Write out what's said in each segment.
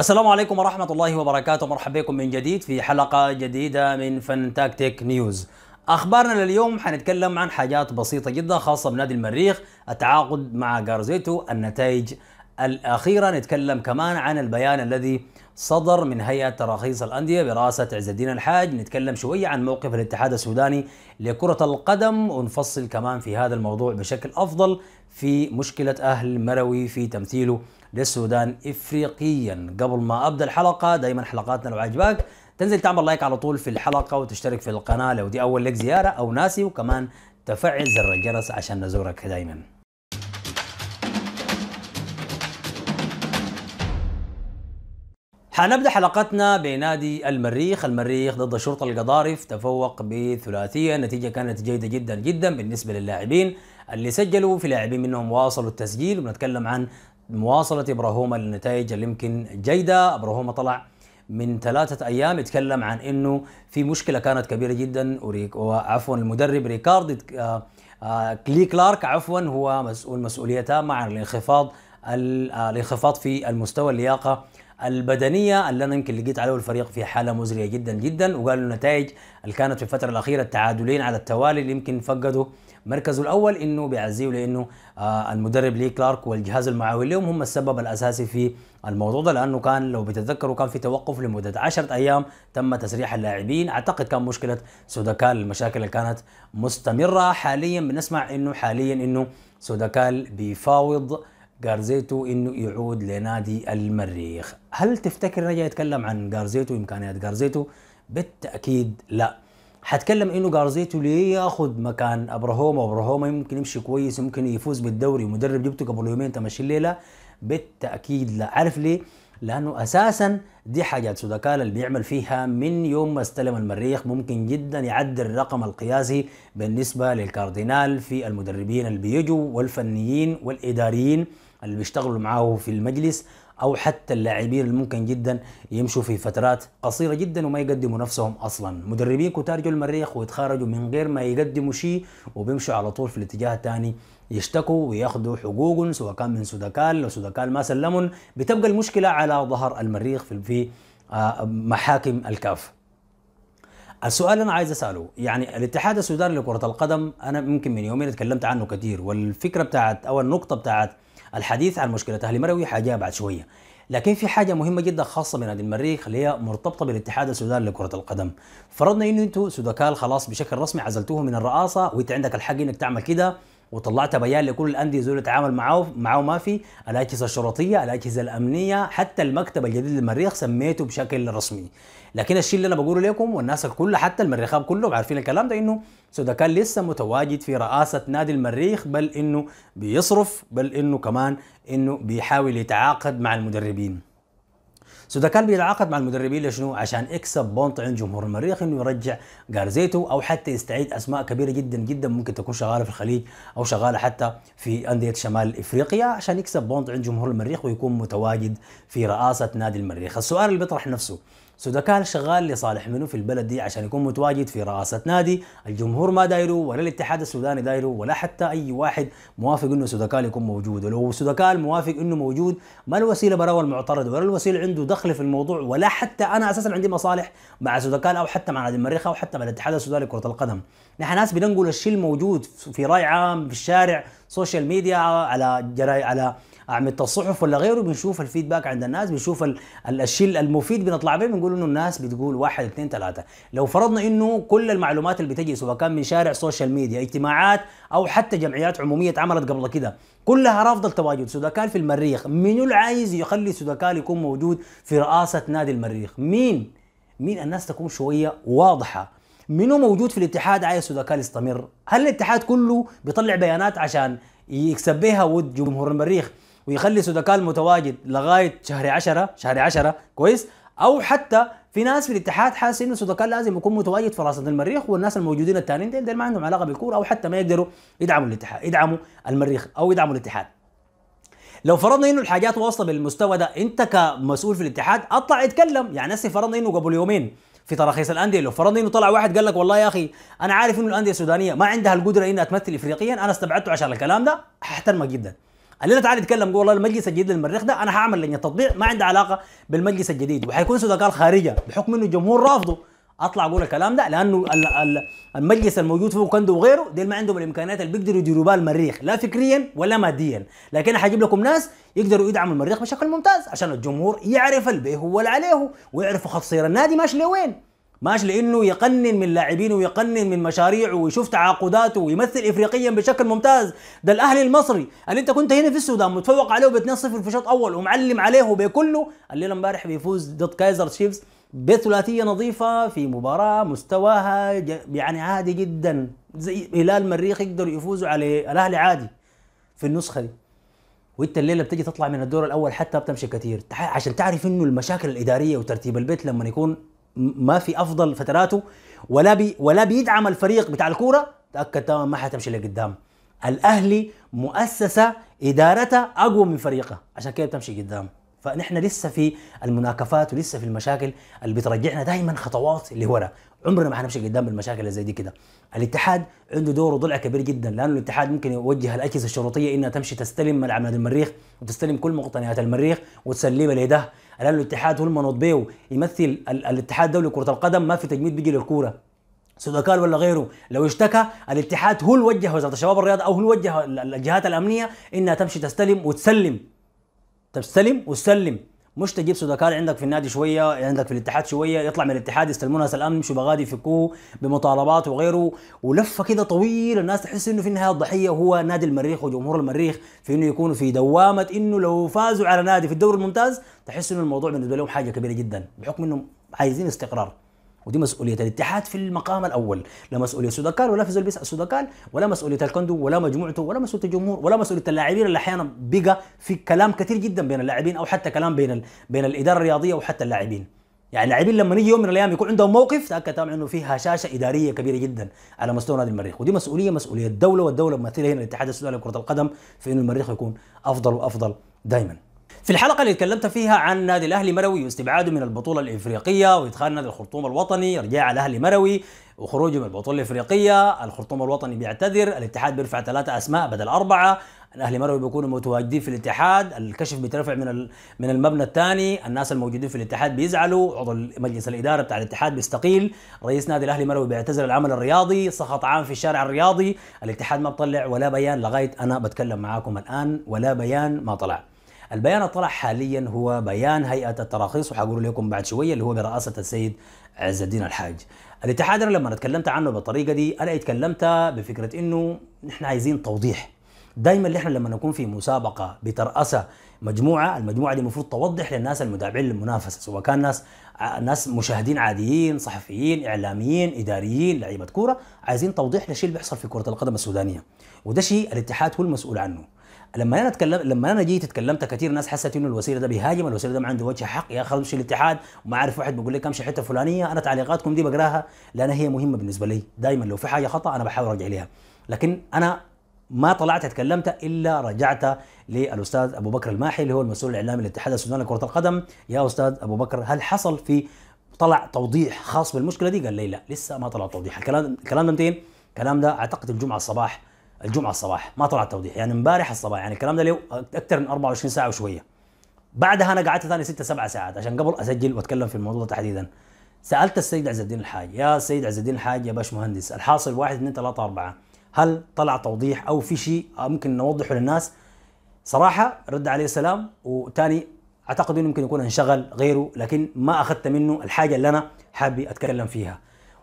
السلام عليكم ورحمة الله وبركاته مرحبا بكم من جديد في حلقة جديدة من تاكتيك نيوز أخبارنا لليوم حنتكلم عن حاجات بسيطة جدا خاصة بنادي المريخ التعاقد مع جارزيتو النتائج الأخيرة نتكلم كمان عن البيان الذي صدر من هيئة تراخيص الأندية برئاسة عز الدين الحاج نتكلم شوية عن موقف الاتحاد السوداني لكرة القدم ونفصل كمان في هذا الموضوع بشكل أفضل في مشكلة أهل مروي في تمثيله للسودان إفريقيا قبل ما أبدأ الحلقة دايما حلقاتنا لو عجبك تنزل تعمل لايك على طول في الحلقة وتشترك في القناة لو دي أول لك زيارة أو ناسي وكمان تفعل زر الجرس عشان نزورك دايما حنبدا حلقتنا بنادي المريخ، المريخ ضد الشرطه القضارف تفوق بثلاثيه، النتيجه كانت جيده جدا جدا بالنسبه للاعبين اللي سجلوا في لاعبين منهم واصلوا التسجيل وبنتكلم عن مواصله ابراهوم النتائج اللي يمكن جيده، ابراهوم طلع من ثلاثة أيام يتكلم عن أنه في مشكلة كانت كبيرة جدا وعفوا المدرب ريكارد آه، كلي كلارك عفوا هو مسؤول مسؤولية تامة عن الانخفاض آه، الانخفاض في المستوى اللياقة البدنيه اللي انا يمكن لقيت عليه الفريق في حاله مزريه جدا جدا وقالوا النتائج اللي كانت في الفتره الاخيره التعادلين على التوالي اللي يمكن فقدوا مركزه الاول انه بيعزيه لانه آه المدرب لي كلارك والجهاز المعاون لهم هم السبب الاساسي في الموضوع ده لانه كان لو بتتذكروا كان في توقف لمده 10 ايام تم تسريح اللاعبين اعتقد كان مشكله سوداكال المشاكل اللي كانت مستمره حاليا بنسمع انه حاليا انه سوداكال بيفاوض جارزيتو انه يعود لنادي المريخ هل تفتكر رجع يتكلم عن جارزيتو امكانيات جارزيتو بالتاكيد لا حتكلم انه جارزيتو ليه ياخذ مكان ابراهوما ابراهوما يمكن يمشي كويس يمكن يفوز بالدوري مدرب جبته قبل يومين تمشي الليله بالتاكيد لا عارف ليه لانه اساسا دي حاجات سودكال اللي بيعمل فيها من يوم ما استلم المريخ ممكن جدا يعدل الرقم القياسي بالنسبه للكاردينال في المدربين اللي بيجوا والفنيين والاداريين اللي بيشتغلوا معاه في المجلس او حتى اللاعبين اللي ممكن جدا يمشوا في فترات قصيره جدا وما يقدموا نفسهم اصلا مدربين كتار جو المريخ ويتخرجوا من غير ما يقدموا شيء وبيمشوا على طول في الاتجاه الثاني يشتكوا وياخذوا حقوق سواء كان من سودكال لو سودكال ما سلمهم بتبقى المشكله على ظهر المريخ في آه، محاكم الكاف السؤال انا عايز اساله يعني الاتحاد السوداني لكره القدم انا ممكن من يومين اتكلمت عنه كثير والفكره بتاعت او النقطه بتاعت الحديث عن مشكله اهل مروي حاجه بعد شويه لكن في حاجه مهمه جدا خاصه بنادي المريخ اللي هي مرتبطه بالاتحاد السوداني لكره القدم فرضنا أن انتوا سودكال خلاص بشكل رسمي عزلتوه من الرئاسه وانت عندك الحق انك تعمل كده وطلعت بيان لكل الانديه زول يتعامل معه معه ما في الاجهزه الشرطيه الاجهزه الامنيه حتى المكتب الجديد للمريخ سميته بشكل رسمي لكن الشيء اللي انا بقوله لكم والناس الكل حتى المريخاب كلهم عارفين الكلام ده انه سودا كان لسه متواجد في رئاسه نادي المريخ بل انه بيصرف بل انه كمان انه بيحاول يتعاقد مع المدربين سو ده كان بيتعاقد مع المدربين لشنو عشان يكسب بونط عند جمهور المريخ انه يرجع جارزيتو او حتى يستعيد اسماء كبيره جدا جدا ممكن تكون شغاله في الخليج او شغاله حتى في انديه شمال افريقيا عشان يكسب بونط عند جمهور المريخ ويكون متواجد في رئاسه نادي المريخ السؤال اللي بيطرح نفسه سودكال شغال لصالح منه في البلد دي عشان يكون متواجد في رئاسة نادي الجمهور ما دايره ولا الاتحاد السوداني دايره ولا حتى أي واحد موافق إنه سودكال يكون موجود ولو سودكال موافق إنه موجود ما الوسيلة براو المعترض ولا الوسيلة عنده دخل في الموضوع ولا حتى أنا أساسا عندي مصالح مع سودكال أو حتى مع نادي المريخ أو حتى مع الاتحاد السوداني لكرة القدم نحن ناس بننقل الشيء الموجود في رأي عام في الشارع سوشيال ميديا على جراي على اعمده الصحف ولا غيره بنشوف الفيدباك عند الناس بنشوف الشيء المفيد بنطلع به بنقول انه الناس بتقول واحد اثنين ثلاثه لو فرضنا انه كل المعلومات اللي بتجي سواء كان من شارع سوشيال ميديا اجتماعات او حتى جمعيات عموميه اتعملت قبل كده كلها رافضه التواجد سوداكال في المريخ مين اللي عايز يخلي سوداكال يكون موجود في رئاسه نادي المريخ مين مين الناس تكون شويه واضحه منو موجود في الاتحاد عايز سوداكال يستمر هل الاتحاد كله بيطلع بيانات عشان يكسب بها ود جمهور المريخ ويخلي سودكاء المتواجد لغايه شهر 10 شهر 10 كويس او حتى في ناس في الاتحاد حاسس انه سودكاء لازم يكون متواجد في راسه المريخ والناس الموجودين الثانيين ديل, ديل ما عندهم علاقه بالكوره او حتى ما يقدروا يدعموا الاتحاد يدعموا المريخ او يدعموا الاتحاد لو فرضنا انه الحاجات واصله بالمستوى ده انت كمسؤول في الاتحاد اطلع اتكلم يعني هسه فرضنا انه قبل يومين في تراخيص الانديه لو فرضنا انه طلع واحد قال لك والله يا اخي انا عارف انه الانديه السودانيه ما عندها القدره انها تمثل افريقيا انا استبعدته عشان الكلام ده احترمك جدا قال لنا تعالى نتكلم جوه والله المجلس الجديد للمريخ ده انا هعمل لجنه تطبيع ما عندها علاقه بالمجلس الجديد وحيكون صداقات خارجه بحكم انه الجمهور رافضه اطلع اقول الكلام ده لانه المجلس الموجود فوق كندو وغيره ديل ما عندهم الامكانيات اللي بيقدروا يديروا بها المريخ لا فكريا ولا ماديا لكن حجيب لكم ناس يقدروا يدعموا المريخ بشكل ممتاز عشان الجمهور يعرف البيه هو اللي عليه ويعرف خط سير النادي ماشي لوين ماشي لانه يقنن من لاعبينه ويقنن من مشاريعه ويشوف تعاقداته ويمثل افريقيا بشكل ممتاز ده الاهلي المصري اللي انت كنت هنا في السودان متفوق عليه ب 2-0 في شوط اول ومعلم عليه بكله الليله امبارح بيفوز ضد كايزر تشيفز بثلاثيه نظيفه في مباراه مستواها يعني عادي جدا زي هلال مريخ يقدروا يفوزوا عليه الاهلي عادي في النسخه دي وانت الليله بتجي تطلع من الدور الاول حتى بتمشي كثير عشان تعرف انه المشاكل الاداريه وترتيب البيت لما يكون ما في افضل فتراته ولا بي ولا بيدعم الفريق بتاع الكوره تاكد تماما ما حتمشي لقدام الاهلي مؤسسه ادارتها اقوى من فريقها عشان كده بتمشي قدام فنحن لسه في المناكفات ولسه في المشاكل اللي بترجعنا دائما خطوات لورا عمرنا ما حنمشي قدام بالمشاكل اللي زي دي كده الاتحاد عنده دور وضلع كبير جدا لانه الاتحاد ممكن يوجه الاجهزه الشرطيه انها تمشي تستلم ملعب نادي المريخ وتستلم كل مقتنيات المريخ وتسلمها لده الان الاتحاد هو المنوط بيه يمثل الاتحاد الدولي لكره القدم ما في تجميد بيجي للكوره سودكال ولا غيره لو اشتكى الاتحاد هو اللي وجه وزاره الشباب والرياضه او هو اللي وجه الجهات الامنيه انها تمشي تستلم وتسلم تستلم وتسلم مش تجيب سوداكار عندك في النادي شويه عندك في الاتحاد شويه يطلع من الاتحاد يستلمونها سلام مش بغادي يفكوه بمطالبات وغيره ولفه كده طويله الناس تحس انه في النهايه الضحيه هو نادي المريخ وجمهور المريخ في انه يكونوا في دوامه انه لو فازوا على نادي في الدوري الممتاز تحس انه الموضوع بالنسبه لهم حاجه كبيره جدا بحكم انهم عايزين استقرار ودي مسؤوليه الاتحاد في المقام الاول لا مسؤوليه سودكال ولا فيزول بيسال ولا مسؤوليه الكندو ولا مجموعته ولا مسؤوليه الجمهور ولا مسؤوليه اللاعبين اللي احيانا بقى في كلام كثير جدا بين اللاعبين او حتى كلام بين ال... بين الاداره الرياضيه وحتى اللاعبين يعني اللاعبين لما يجي يوم من الايام يكون عندهم موقف تاكد طبعا انه في هشاشه اداريه كبيره جدا على مستوى نادي المريخ ودي مسؤوليه مسؤوليه الدوله والدوله ممثله هنا الاتحاد السوداني لكره القدم في انه المريخ يكون افضل وافضل دائما في الحلقة اللي تكلمت فيها عن نادي الأهلي مروي واستبعاده من البطولة الإفريقية وإدخال نادي الخرطوم الوطني رجاع الأهلي مروي وخروجه من البطولة الإفريقية الخرطوم الوطني بيعتذر الاتحاد بيرفع ثلاثة أسماء بدل أربعة الاهلي مروي بيكونوا متواجدين في الاتحاد الكشف بيترفع من من المبنى الثاني الناس الموجودين في الاتحاد بيزعلوا عضو مجلس الاداره بتاع الاتحاد بيستقيل رئيس نادي الاهلي مروي بيعتزل العمل الرياضي سخط عام في الشارع الرياضي الاتحاد ما بطلع ولا بيان لغايه انا بتكلم معاكم الان ولا بيان ما طلع البيان طلع حاليا هو بيان هيئه التراخيص وحقول لكم بعد شويه اللي هو برئاسه السيد عز الدين الحاج الاتحاد انا لما اتكلمت عنه بالطريقه دي انا اتكلمت بفكره انه نحن عايزين توضيح دايما احنا لما نكون في مسابقه بترأسها مجموعه المجموعه دي المفروض توضح للناس المتابعين للمنافسه سواء كان ناس ناس مشاهدين عاديين صحفيين اعلاميين اداريين لعيبه كوره عايزين توضيح للشيء اللي بيحصل في كره القدم السودانيه وده شيء الاتحاد هو المسؤول عنه لما انا اتكلم لما انا جيت اتكلمت كثير ناس حست انه الوسيله ده بيهاجم الوسيله ده ما عنده وجه حق يا اخي امشي الاتحاد وما عارف واحد بيقول لك امشي حته فلانيه انا تعليقاتكم دي بقراها لان هي مهمه بالنسبه لي دائما لو في حاجه خطا انا بحاول ارجع ليها لكن انا ما طلعت اتكلمت الا رجعت للاستاذ ابو بكر الماحي اللي هو المسؤول الاعلامي للاتحاد السوداني لكره القدم يا استاذ ابو بكر هل حصل في طلع توضيح خاص بالمشكله دي قال لي لا لسه ما طلع توضيح الكلام الكلام ده متين الكلام ده اعتقد الجمعه الصباح الجمعه الصباح ما طلع التوضيح يعني امبارح الصباح يعني الكلام ده له اكثر من 24 ساعه وشويه بعدها انا قعدت ثاني 6 7 ساعات عشان قبل اسجل واتكلم في الموضوع تحديدا سالت السيد عز الدين الحاج يا سيد عز الدين الحاج يا مهندس الحاصل 1 2 3 4 هل طلع توضيح او في شيء ممكن نوضحه للناس صراحه رد عليه السلام وثاني اعتقد انه ممكن يكون انشغل غيره لكن ما اخذت منه الحاجه اللي انا حابب اتكلم فيها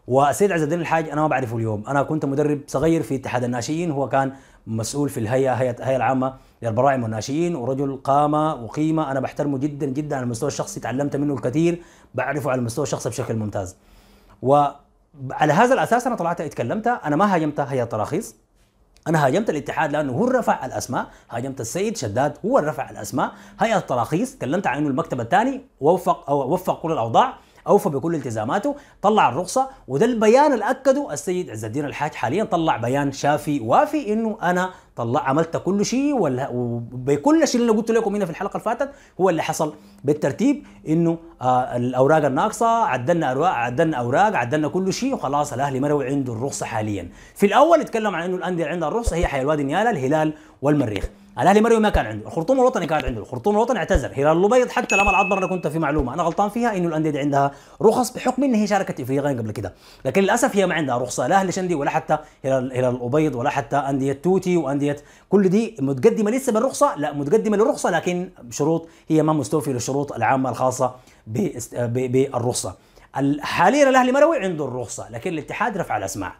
وسيد عز الدين الحاج انا ما بعرفه اليوم انا كنت مدرب صغير في اتحاد الناشئين هو كان مسؤول في الهيئه هيئه الهيئه العامه للبراعم والناشئين ورجل قامه وقيمه انا بحترمه جدا جدا على المستوى الشخصي تعلمت منه الكثير بعرفه على المستوى الشخصي بشكل ممتاز وعلى هذا الاساس انا طلعت اتكلمت انا ما هاجمت هيئه التراخيص انا هاجمت الاتحاد لانه هو رفع الاسماء هاجمت السيد شداد هو رفع الاسماء هيئه التراخيص تكلمت عن انه المكتب الثاني وفق أو وفق كل الاوضاع اوفى بكل التزاماته طلع الرخصه وده البيان اللي اكده السيد عز الدين الحاج حاليا طلع بيان شافي وافي انه انا طلع عملت كل شيء وبكل بكل شيء اللي قلت لكم هنا في الحلقه اللي فاتت هو اللي حصل بالترتيب انه آه، الاوراق الناقصه عدلنا اوراق عدلنا اوراق عدلنا كل شيء وخلاص الاهلي مروي عنده الرخصه حاليا في الاول اتكلم عن انه الانديه اللي عندها الرخصه هي حي الوادي نيالا الهلال والمريخ الاهلي مريو ما كان عنده الخرطوم الوطني كانت عنده الخرطوم الوطني اعتذر هلال الابيض حتى لما عطبر انا كنت في معلومه انا غلطان فيها انه الانديه دي عندها رخص بحكم ان هي شاركت افريقيا قبل كده لكن للاسف هي ما عندها رخصه لا اهلي شندي ولا حتى هلال هلال الابيض ولا حتى انديه توتي وانديه كل دي متقدمه لسه بالرخصه لا متقدمه للرخصه لكن بشروط هي ما مستوفيه للشروط العامه الخاصه بالرخصه حاليا الاهلي مروي عنده الرخصه لكن الاتحاد رفع الاسماع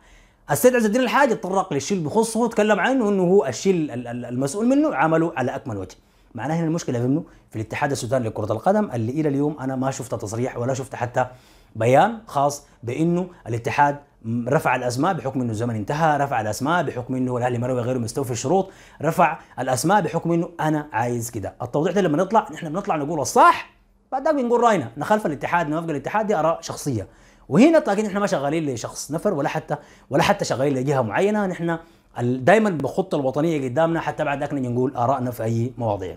السيد عز الدين الحاج تطرق للشيء اللي بخصه وتكلم عنه انه هو الشيء المسؤول منه عمله على اكمل وجه معناها هنا المشكله في منه في الاتحاد السوداني لكره القدم اللي الى اليوم انا ما شفت تصريح ولا شفت حتى بيان خاص بانه الاتحاد رفع الاسماء بحكم انه الزمن انتهى، رفع الاسماء بحكم انه الاهلي مروي غير مستوفي الشروط، رفع الاسماء بحكم انه انا عايز كده، التوضيح ده لما نطلع نحن بنطلع نقول الصح بعد ذلك بنقول راينا، نخالف الاتحاد نوافق الاتحاد دي اراء شخصيه، وهنا اكيد احنا ما شغالين لشخص نفر ولا حتى ولا حتى شغالين لجهه معينه نحن دائما بالخطه الوطنيه قدامنا حتى بعد ذاك نقول ارائنا في اي مواضيع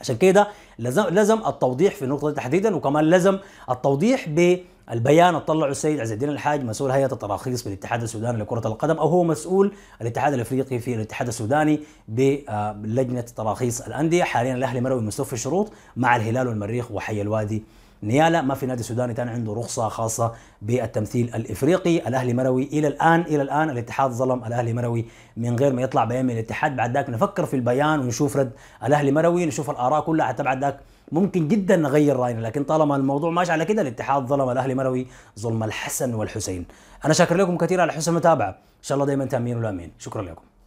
عشان كده لزم لزم التوضيح في النقطه دي تحديدا وكمان لزم التوضيح بالبيان طلعه السيد عز الدين الحاج مسؤول هيئه التراخيص في الاتحاد السوداني لكره القدم او هو مسؤول الاتحاد الافريقي في الاتحاد السوداني بلجنه تراخيص الانديه حاليا الاهلي مروي مستوفي الشروط مع الهلال والمريخ وحي الوادي نيالا ما في نادي سوداني ثاني عنده رخصه خاصه بالتمثيل الافريقي الاهلي مروي الى الان الى الان الاتحاد ظلم الاهلي مروي من غير ما يطلع بيان من الاتحاد بعد ذاك نفكر في البيان ونشوف رد الاهلي مروي نشوف الاراء كلها حتى بعد ذاك ممكن جدا نغير راينا لكن طالما الموضوع ماشي على كده الاتحاد ظلم الاهلي مروي ظلم الحسن والحسين انا شاكر لكم كثير على حسن المتابعه ان شاء الله دائما تامين ولامين شكرا لكم